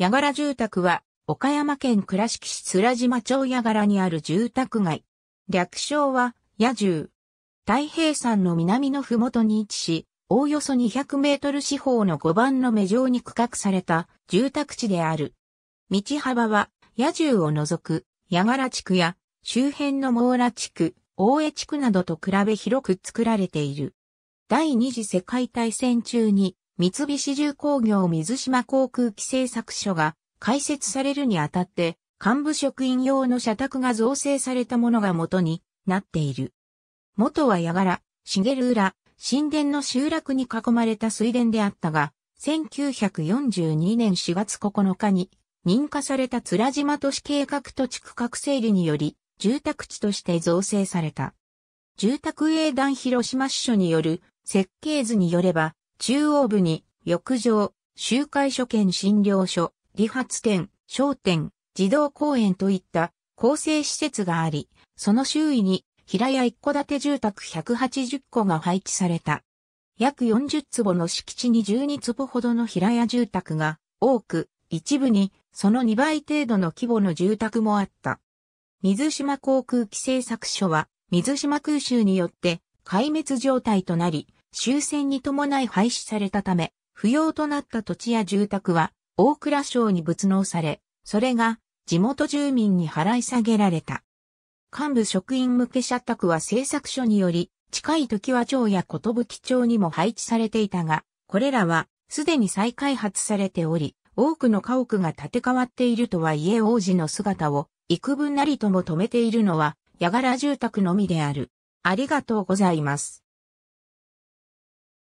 矢柄住宅は、岡山県倉敷市津良島町矢柄にある住宅街。略称は、野住。太平山の南のふもとに位置し、おおよそ200メートル四方の5番の目状に区画された住宅地である。道幅は、野住を除く、矢柄地区や、周辺の網羅地区、大江地区などと比べ広く作られている。第二次世界大戦中に三菱重工業水島航空規制作所が開設されるにあたって、幹部職員用の社宅が造成されたものが元になっている。元は矢柄、茂浦、神殿の集落に囲まれた水田であったが、1942年4月9日に認可された津良島都市計画と地区画整理により、住宅地として造成された。住宅営団広島支所による設計図によれば、中央部に、浴場、集会所兼診療所、理髪店、商店、児童公園といった構成施設があり、その周囲に平屋一戸建て住宅180戸が配置された。約40坪の敷地に12坪ほどの平屋住宅が多く、一部にその2倍程度の規模の住宅もあった。水島航空規制作所は水島空襲によって壊滅状態となり、終戦に伴い廃止されたため、不要となった土地や住宅は大蔵省に仏納され、それが地元住民に払い下げられた。幹部職員向け社宅は政策所により、近い時は町や寿町にも配置されていたが、これらはすでに再開発されており、多くの家屋が建て替わっているとはいえ王子の姿を幾分なりとも止めているのは、やがら住宅のみである。ありがとうございます。